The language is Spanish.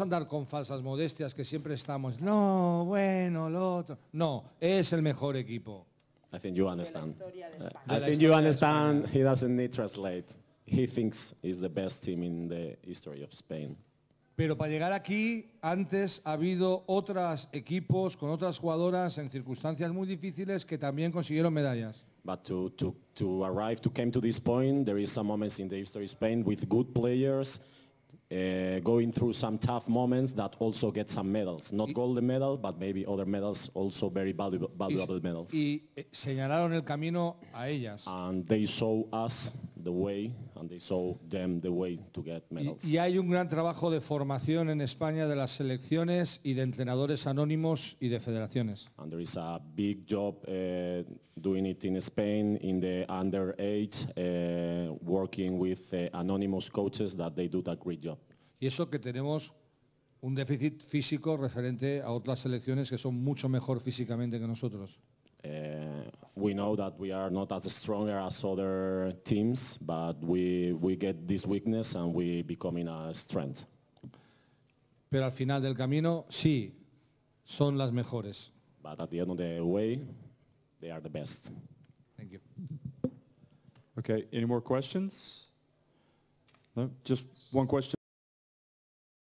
andar con falsas modestias que siempre estamos, no, bueno, lo otro. No, es el mejor equipo. I think you understand. I think you understand. He doesn't need translate. He thinks he's the best team in the history of Spain. Pero para llegar aquí, antes ha habido otros equipos con otras jugadoras en circunstancias muy difíciles que también consiguieron medallas. But to, to, to arrive, to came to this point, there is some moments in the history of Spain with good players uh, going through some tough moments that also get some medals. Not y, gold medal, but maybe other medals, also very valuable, valuable y, medals. Y eh, señalaron el camino a ellas. And they show us the way Y hay un gran trabajo de formación en España de las selecciones y de entrenadores anónimos y de federaciones. And there is a big job eh, doing it in Spain in the under eh, working with eh, anonymous coaches that they do that great job. Y eso que tenemos un déficit físico referente a otras selecciones que son mucho mejor físicamente que nosotros. we know that we are not as strong as other teams, but we, we get this weakness and we becoming a strength. Pero al final del camino, sí, son las mejores. But at the end of the way, they are the best. Thank you. Okay, any more questions? No, just one question.